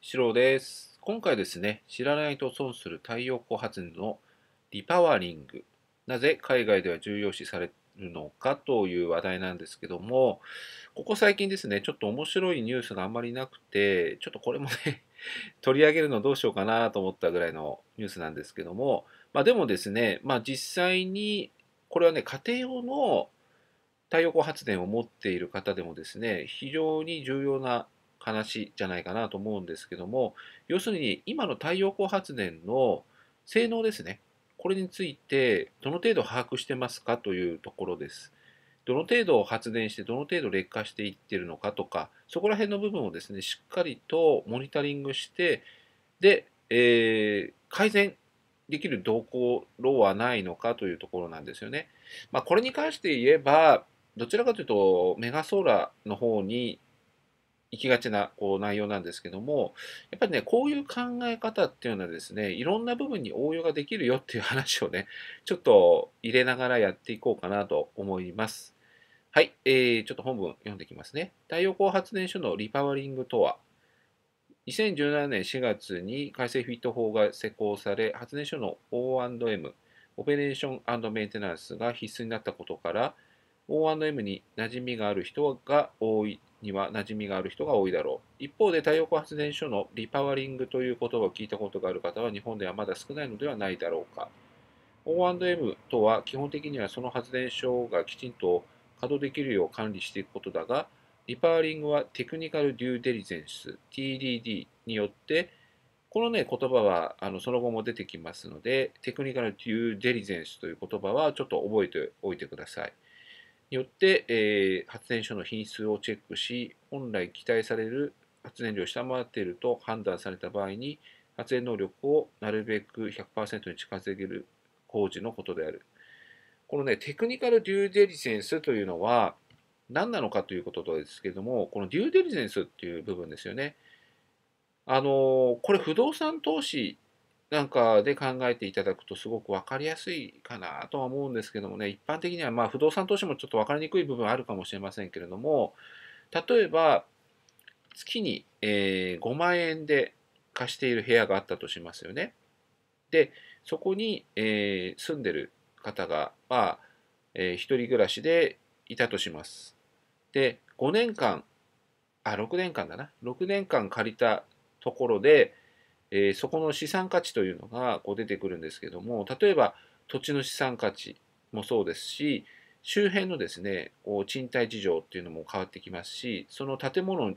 シロです。今回ですね、知らないと損する太陽光発電のリパワリング、なぜ海外では重要視されるのかという話題なんですけども、ここ最近ですね、ちょっと面白いニュースがあんまりなくて、ちょっとこれもね 取り上げるのどうしようかなと思ったぐらいのニュースなんですけども、まあでもですね、まあ実際に、これはね、家庭用の太陽光発電を持っている方でもですね、非常に重要な話じゃないかなと思うんですけども、要するに今の太陽光発電の性能ですね。これについてどの程度把握してますかというところです。どの程度発電してどの程度劣化していってるのかとか、そこら辺の部分をですね、しっかりとモニタリングして、で、えー、改善できる動向路はないのかというところなんですよね。まあ、これに関して言えば、どちらかというとメガソーラーの方に行きがちなこう内容なんですけども、やっぱりね、こういう考え方っていうのはですね、いろんな部分に応用ができるよっていう話をね、ちょっと入れながらやっていこうかなと思います。はい、えー、ちょっと本文読んできますね。太陽光発電所のリパワリングとは、2017年4月に改正フィット法が施行され、発電所の O&M、オペレーションメンテナンスが必須になったことから、O&M に馴染みがある人が多いには馴染みがある人が多いだろう。一方で太陽光発電所のリパワリングという言葉を聞いたことがある方は日本ではまだ少ないのではないだろうか。O&M とは基本的にはその発電所がきちんと稼働できるよう管理していくことだが、リパワリングはテクニカルデューデリゼンス TDD によってこのね言葉はあのその後も出てきますのでテクニカルデューデリゼンスという言葉はちょっと覚えておいてください。によって、えー、発電所の品質をチェックし、本来期待される発電量を下回っていると判断された場合に、発電能力をなるべく100%に近づける工事のことである。このね、テクニカルデューデリジェンスというのは、何なのかということですけども、このデューデリジェンスっていう部分ですよね。あのこれ不動産投資なんかで考えていただくとすごく分かりやすいかなとは思うんですけどもね一般的にはま不動産投資もちょっと分かりにくい部分あるかもしれませんけれども例えば月に、5万円で貸している部屋があったとしますよね。でそこに、住んでる方が、まあ人暮らしでいたとします。で5年間あ6年間だな6年間借りたところでえー、そこの資産価値というのがこう出てくるんですけども例えば土地の資産価値もそうですし周辺のですねこう賃貸事情っていうのも変わってきますしその建物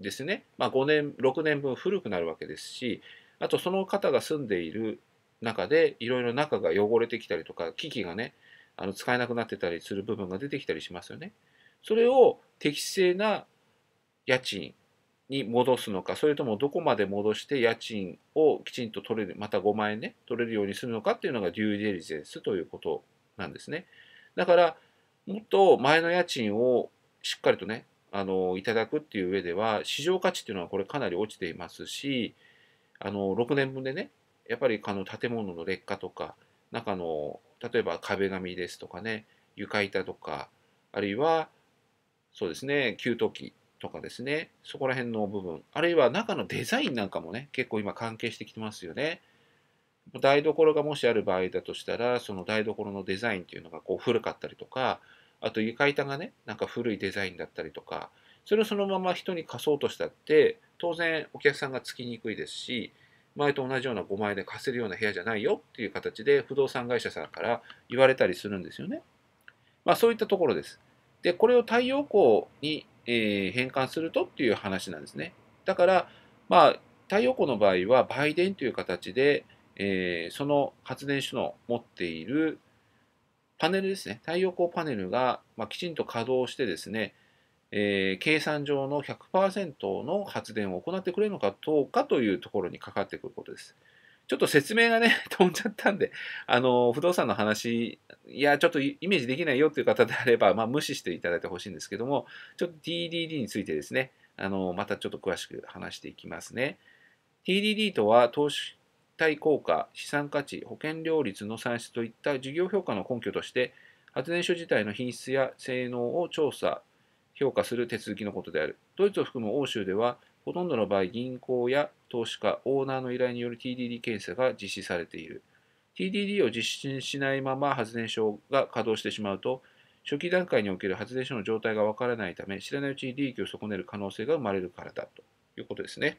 ですね、まあ、5年6年分古くなるわけですしあとその方が住んでいる中でいろいろ中が汚れてきたりとか機器がねあの使えなくなってたりする部分が出てきたりしますよね。それを適正な家賃に戻すのか、それともどこまで戻して家賃をきちんと取れる、また5万円ね、取れるようにするのかっていうのがデューデリジェンスということなんですね。だから、もっと前の家賃をしっかりとね、あの、いただくっていう上では、市場価値っていうのはこれかなり落ちていますし、あの、6年分でね、やっぱりあの建物の劣化とか、中の、例えば壁紙ですとかね、床板とか、あるいは、そうですね、給湯器とかですね、そこら辺の部分、あるいは中のデザインなんかもね、結構今関係してきてますよね。台所がもしある場合だとしたら、その台所のデザインっていうのがこう古かったりとか、あと床板がね、なんか古いデザインだったりとか、それをそのまま人に貸そうとしたって、当然お客さんがつきにくいですし、前と同じような5万円で貸せるような部屋じゃないよっていう形で不動産会社さんから言われたりするんですよね。まあそういったところです。で、これを太陽光にえー、変換するとっていう話なんですね。だから、まあ、太陽光の場合は売電という形で、えー、その発電所の持っているパネルですね、太陽光パネルが、まあ、きちんと稼働してですね、えー、計算上の100%の発電を行ってくれるのかどうかというところにかかってくることです。ちょっと説明がね、飛んじゃったんで、あの、不動産の話、いや、ちょっとイメージできないよっていう方であれば、まあ、無視していただいてほしいんですけども、ちょっと TDD についてですね、あの、またちょっと詳しく話していきますね。TDD とは、投資対効果、資産価値、保険料率の算出といった事業評価の根拠として、発電所自体の品質や性能を調査、評価する手続きのことである。ドイツを含む欧州では、ほとんどの場合、銀行や投資家、オーナーの依頼による TDD 検査が実施されている。TDD を実施しないまま発電所が稼働してしまうと、初期段階における発電所の状態がわからないため、知らないうちに利益を損ねる可能性が生まれるからだということですね。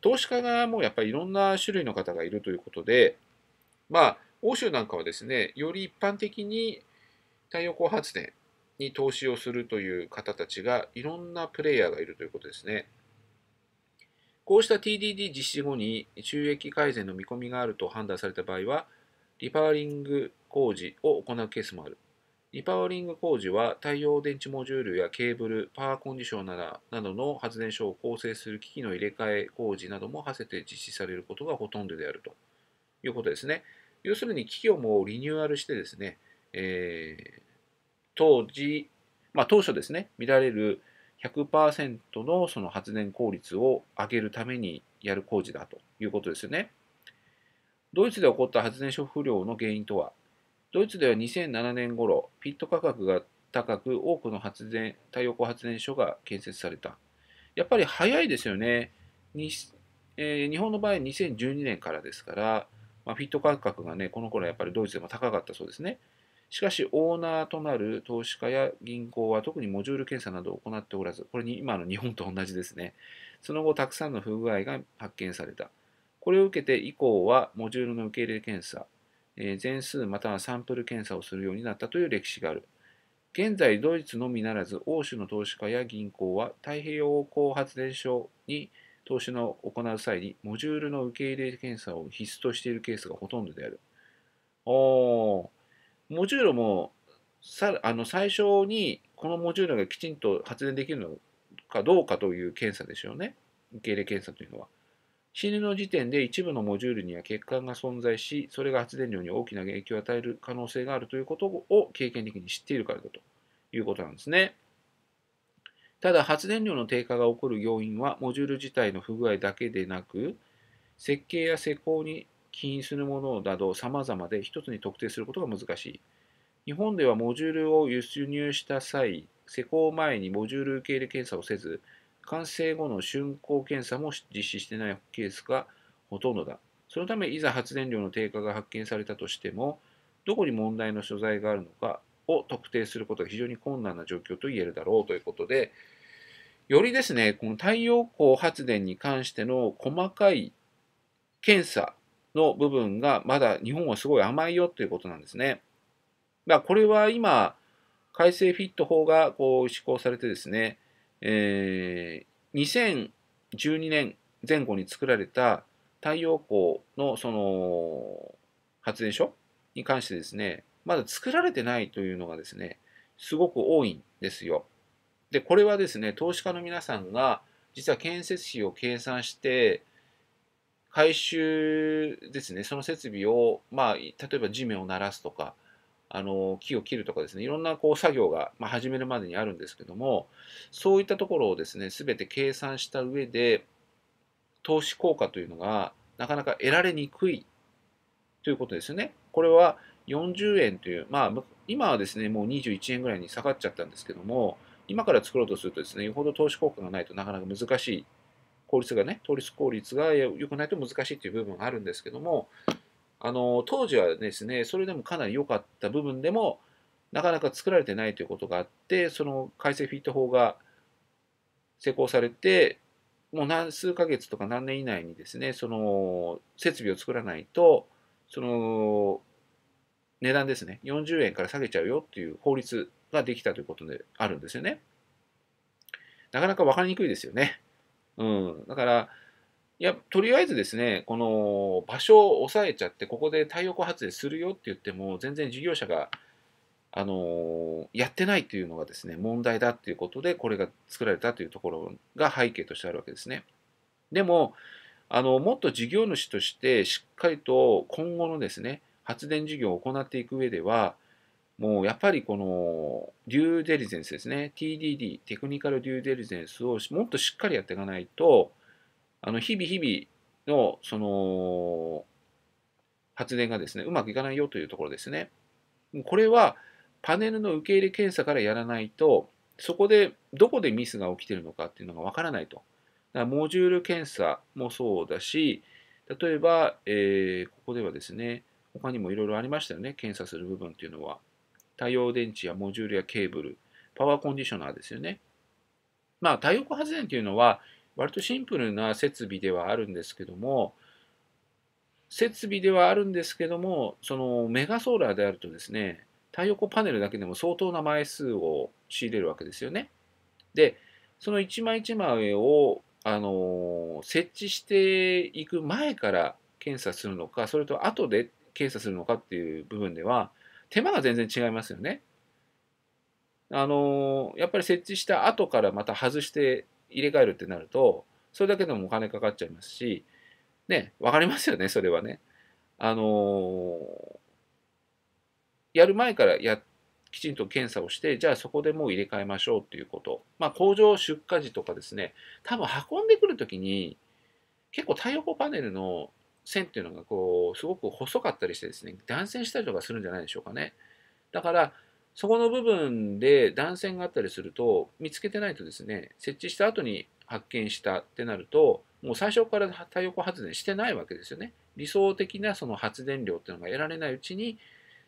投資家がもうやっぱりいろんな種類の方がいるということで、まあ、欧州なんかはですね、より一般的に太陽光発電に投資をするという方たちがいろんなプレイヤーがいるということですね。こうした TDD 実施後に収益改善の見込みがあると判断された場合は、リパーリング工事を行うケースもある。リパーリング工事は太陽電池モジュールやケーブル、パワーコンディショなどなどの発電所を構成する機器の入れ替え工事なども馳せて実施されることがほとんどであるということですね。要するに機器をもうリニューアルしてですね、えー、当時、まあ、当初ですね、見られる100%のその発電効率を上げるためにやる工事だということですよね。ドイツで起こった発電所不良の原因とは、ドイツでは2007年頃、ピット価格が高く多くの発電、太陽光発電所が建設された。やっぱり早いですよね。にえー、日本の場合2012年からですから、まあ、フィット価格がね、この頃やっぱりドイツでも高かったそうですね。しかし、オーナーとなる投資家や銀行は特にモジュール検査などを行っておらず、これに今の日本と同じですね。その後、たくさんの不具合が発見された。これを受けて以降は、モジュールの受け入れ検査、全数またはサンプル検査をするようになったという歴史がある。現在、ドイツのみならず、欧州の投資家や銀行は、太平洋高発電所に投資の行う際に、モジュールの受け入れ検査を必須としているケースがほとんどである。おー。モジュールもさあの最初にこのモジュールがきちんと発電できるのかどうかという検査ですよね受け入れ検査というのは死ぬの時点で一部のモジュールには欠陥が存在しそれが発電量に大きな影響を与える可能性があるということを経験的に知っているからだということなんですねただ発電量の低下が起こる要因はモジュール自体の不具合だけでなく設計や施工に起因するものなど様々で一つに特定することが難しい。日本ではモジュールを輸入した際、施工前にモジュール受け入れ検査をせず、完成後の竣工検査も実施していないケースがほとんどだ。そのため、いざ発電量の低下が発見されたとしても、どこに問題の所在があるのかを特定することが非常に困難な状況と言えるだろうということで、よりですね、この太陽光発電に関しての細かい検査の部分がまだ日本はすごい甘いよということなんですね。だこれは今、改正フィット法がこう施行されてですね、えー、2012年前後に作られた太陽光のその発電所に関してですね、まだ作られてないというのがですね、すごく多いんですよ。で、これはですね、投資家の皆さんが実は建設費を計算して、回収ですね、その設備を、まあ、例えば地面を鳴らすとか、あの木を切るとかですね、いろんなこう作業が、まあ、始めるまでにあるんですけども、そういったところをですね、すべて計算した上で、投資効果というのがなかなか得られにくいということですよね。これは40円という、まあ、今はですね、もう21円ぐらいに下がっちゃったんですけども、今から作ろうとするとですね、よほど投資効果がないとなかなか難しい効率がね、倒立効率が良くないと難しいという部分があるんですけども、あの当時はですね、それでもかなり良かった部分でも、なかなか作られてないということがあって、その改正フィット法が施行されて、もう何数ヶ月とか何年以内にですね、その設備を作らないと、その値段ですね、40円から下げちゃうよっていう法律ができたということであるんですよね。なかなか分かりにくいですよね。うん、だから、いや、とりあえずですね、この場所を抑えちゃって、ここで太陽光発電するよって言っても、全然事業者が、あのやってないっていうのがですね、問題だっていうことで、これが作られたというところが背景としてあるわけですね。でも、あのもっと事業主としてしっかりと今後のですね、発電事業を行っていく上では、もうやっぱりこのデューデリジェンスですね、TDD、テクニカルデューデリジェンスをもっとしっかりやっていかないと、あの日々日々のその発電がですね、うまくいかないよというところですね。これはパネルの受け入れ検査からやらないと、そこでどこでミスが起きてるのかっていうのがわからないと。だからモジュール検査もそうだし、例えば、えー、ここではですね、他にもいろいろありましたよね、検査する部分っていうのは。太陽電池やモジュールやケーブル、パワーコンディショナーですよね。まあ、太陽光発電というのは、割とシンプルな設備ではあるんですけども、設備ではあるんですけども、そのメガソーラーであるとですね、太陽光パネルだけでも相当な枚数を仕入れるわけですよね。で、その一枚一枚をあの設置していく前から検査するのか、それと後で検査するのかっていう部分では、手間が全然違いますよね。あのやっぱり設置した後からまた外して入れ替えるってなるとそれだけでもお金かかっちゃいますしね分かりますよねそれはね。あのやる前からやきちんと検査をしてじゃあそこでもう入れ替えましょうっていうこと、まあ、工場出荷時とかですね多分運んでくる時に結構太陽光パネルの線っていうのがこうすごく細かったりしてですね断線したりとかするんじゃないでしょうかねだからそこの部分で断線があったりすると見つけてないとですね設置した後に発見したってなるともう最初から太陽光発電してないわけですよね理想的なその発電量っていうのが得られないうちに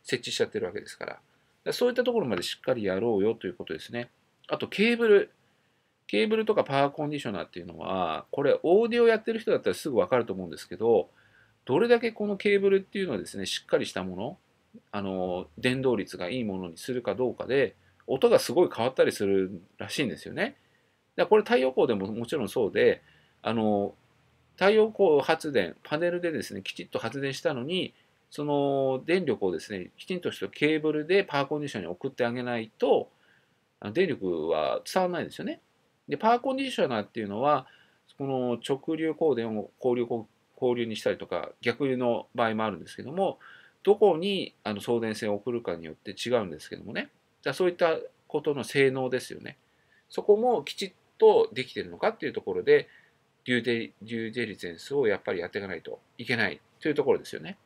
設置しちゃってるわけですからそういったところまでしっかりやろうよということですねあとケーブルケーブルとかパワーコンディショナーっていうのはこれオーディオやってる人だったらすぐ分かると思うんですけどどれだけこのケーブルっていうのはですね、しっかりしたもの、あの、伝導率がいいものにするかどうかで、音がすごい変わったりするらしいんですよね。だこれ太陽光でももちろんそうで、あの、太陽光発電、パネルでですね、きちっと発電したのに、その電力をですね、きちんとしたケーブルでパワーコンディションに送ってあげないと、電力は伝わらないですよね。で、パワーコンディショナーっていうのは、この直流光電を交流交流にしたりとか逆の場合もあるんですけどもどこにあの送電線を送るかによって違うんですけどもねじゃそういったことの性能ですよねそこもきちっとできてるのかっていうところでデューデデューデリジェンスをやっぱりやっていかないといけないというところですよね。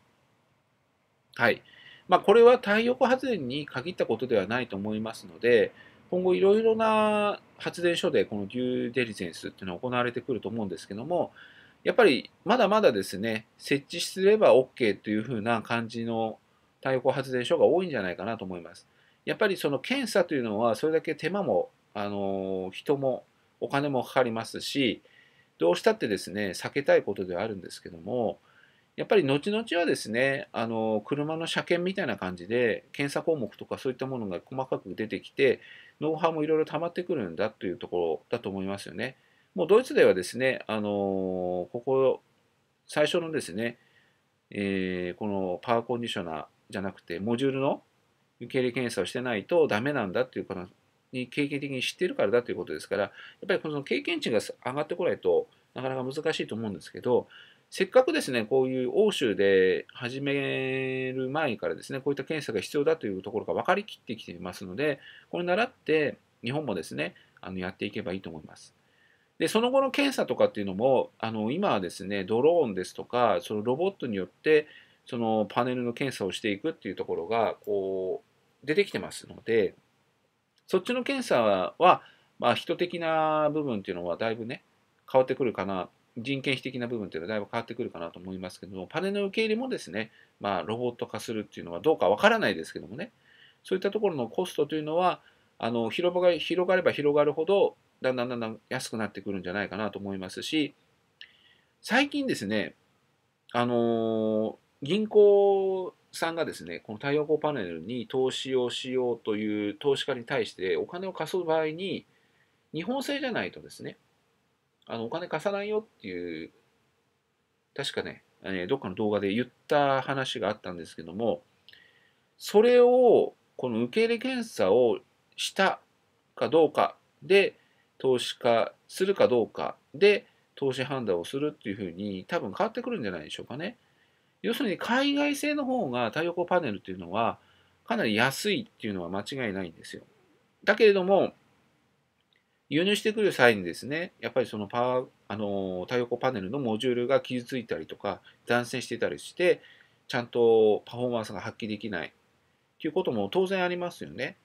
はい。まあ、これは太陽光発電に限ったことではないと思いますので、今後いろいろな発電所でこのデューデリジェンスっていうのは行われてくると思うんですけども、やっぱりまだまだですね、設置すれば OK というふうな感じの太陽光発電所が多いんじゃないかなと思います。やっぱりその検査というのはそれだけ手間も、あの人もお金もかかりますし、どうしたってですね、避けたいことではあるんですけども、やっぱり後々はですね、あの車の車検みたいな感じで、検査項目とかそういったものが細かく出てきて、ノウハウもいろいろ溜まってくるんだというところだと思いますよね。もうドイツではですね、あのここ、最初のですね、えー、このパワーコンディショナーじゃなくて、モジュールの受け入れ検査をしてないとダメなんだっていうことに経験的に知っているからだということですから、やっぱりこの経験値が上がってこないとなかなか難しいと思うんですけど、せっかくですね、こういう欧州で始める前からですね、こういった検査が必要だというところが分かりきってきていますので、これ習って日本もですね、あのやっていけばいいと思います。でその後の検査とかっていうのもあの今はですねドローンですとかそのロボットによってそのパネルの検査をしていくっていうところがこう出てきてますのでそっちの検査は、まあ、人的な部分っていうのはだいぶね変わってくるかな人件費的な部分っていうのはだいぶ変わってくるかなと思いますけどもパネルの受け入れもですね、まあ、ロボット化するっていうのはどうかわからないですけどもねそういったところのコストというのはあの広場が広がれば広がるほどだんだんだんだん安くなってくるんじゃないかなと思いますし、最近ですね、あのー、銀行さんがですね、この太陽光パネルに投資をしようという投資家に対してお金を貸す場合に、日本製じゃないとですね、あのお金貸さないよっていう、確かね、えどっかの動画で言った話があったんですけども、それを、この受け入れ検査をしたかどうかで、投資家するかどうかで投資判断をするっていうふうに多分変わってくるんじゃないでしょうかね。要するに海外製の方が太陽光パネルっていうのはかなり安いっていうのは間違いないんですよ。だけれども輸入してくる際にですね、やっぱりそのパワー、あの太陽光パネルのモジュールが傷ついたりとか断線してたりしてちゃんとパフォーマンスが発揮できないということも当然ありますよね。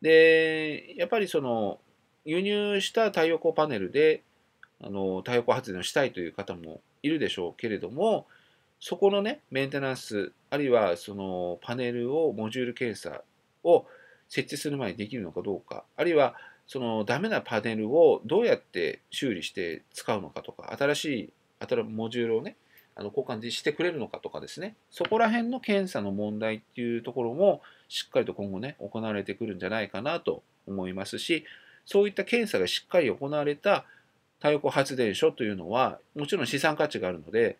で、やっぱりその輸入した太陽光パネルであの太陽光発電をしたいという方もいるでしょうけれどもそこのねメンテナンスあるいはそのパネルをモジュール検査を設置する前にできるのかどうかあるいはそのダメなパネルをどうやって修理して使うのかとか新しい新しいモジュールをねあの交換してくれるのかとかですねそこら辺の検査の問題っていうところもしっかりと今後ね行われてくるんじゃないかなと思いますしそういった検査がしっかり行われた太陽光発電所というのはもちろん資産価値があるので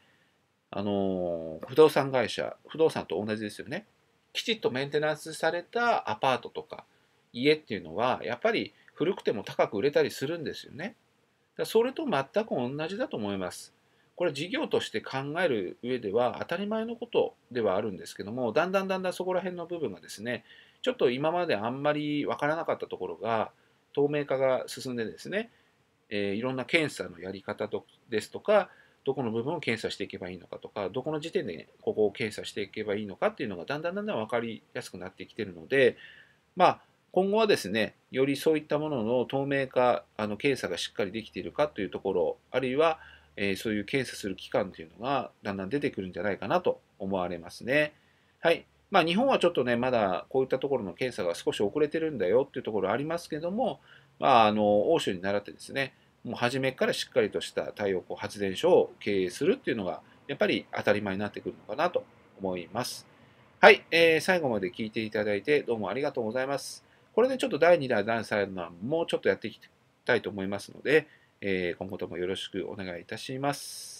あの不動産会社不動産と同じですよねきちっとメンテナンスされたアパートとか家っていうのはやっぱり古くても高く売れたりするんですよねそれと全く同じだと思いますこれは事業として考える上では当たり前のことではあるんですけどもだんだんだんだんそこら辺の部分がですねちょっと今まであんまり分からなかったところが透明化が進んでですね、えー、いろんな検査のやり方とですとか、どこの部分を検査していけばいいのかとか、どこの時点で、ここを検査していけばいいのかっていうのがだんだんだんだん分かりやすくなってきてるので、まあ、今後はですね、よりそういったものの透明化、あの検査がしっかりできているかというところ、あるいは、えー、そういう検査する機関というのがだんだん出てくるんじゃないかなと思われますね。はい。まあ、日本はちょっとね、まだこういったところの検査が少し遅れてるんだよっていうところありますけども、まあ、あの欧州に倣ってですね、もう初めからしっかりとした太陽光発電所を経営するっていうのが、やっぱり当たり前になってくるのかなと思います。はい、えー、最後まで聞いていただいてどうもありがとうございます。これで、ちょっと第2弾、第3弾もうちょっとやっていきたいと思いますので、えー、今後ともよろしくお願いいたします。